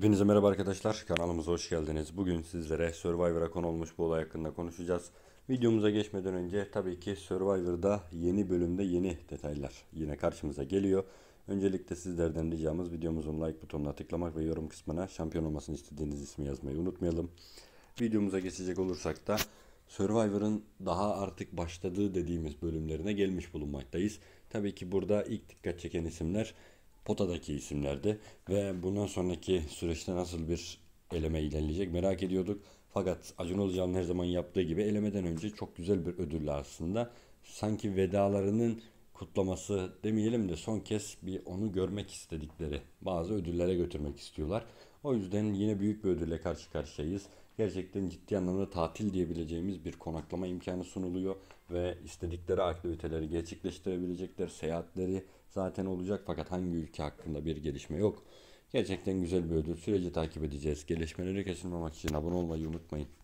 Hepinize merhaba arkadaşlar. Kanalımıza hoş geldiniz. Bugün sizlere Survivor'a konu olmuş bu olay hakkında konuşacağız. Videomuza geçmeden önce tabii ki Survivor'da yeni bölümde yeni detaylar yine karşımıza geliyor. Öncelikle sizlerden ricamız videomuzun like butonuna tıklamak ve yorum kısmına şampiyon olmasını istediğiniz ismi yazmayı unutmayalım. Videomuza geçecek olursak da Survivor'ın daha artık başladığı dediğimiz bölümlerine gelmiş bulunmaktayız. Tabii ki burada ilk dikkat çeken isimler potadaki isimlerdi ve bundan sonraki süreçte nasıl bir eleme ilerleyecek merak ediyorduk. Fakat Acun Ilıcalı'nın her zaman yaptığı gibi elemeden önce çok güzel bir ödülle aslında sanki vedalarının kutlaması demeyelim de son kez bir onu görmek istedikleri bazı ödüllere götürmek istiyorlar. O yüzden yine büyük bir ödülle karşı karşıyayız. Gerçekten ciddi anlamda tatil diyebileceğimiz bir konaklama imkanı sunuluyor ve istedikleri aktiviteleri gerçekleştirebilecekler. Seyahatleri zaten olacak fakat hangi ülke hakkında bir gelişme yok. Gerçekten güzel bir ödül. Süreci takip edeceğiz. Gelişmeleri kaçırmamak için abone olmayı unutmayın.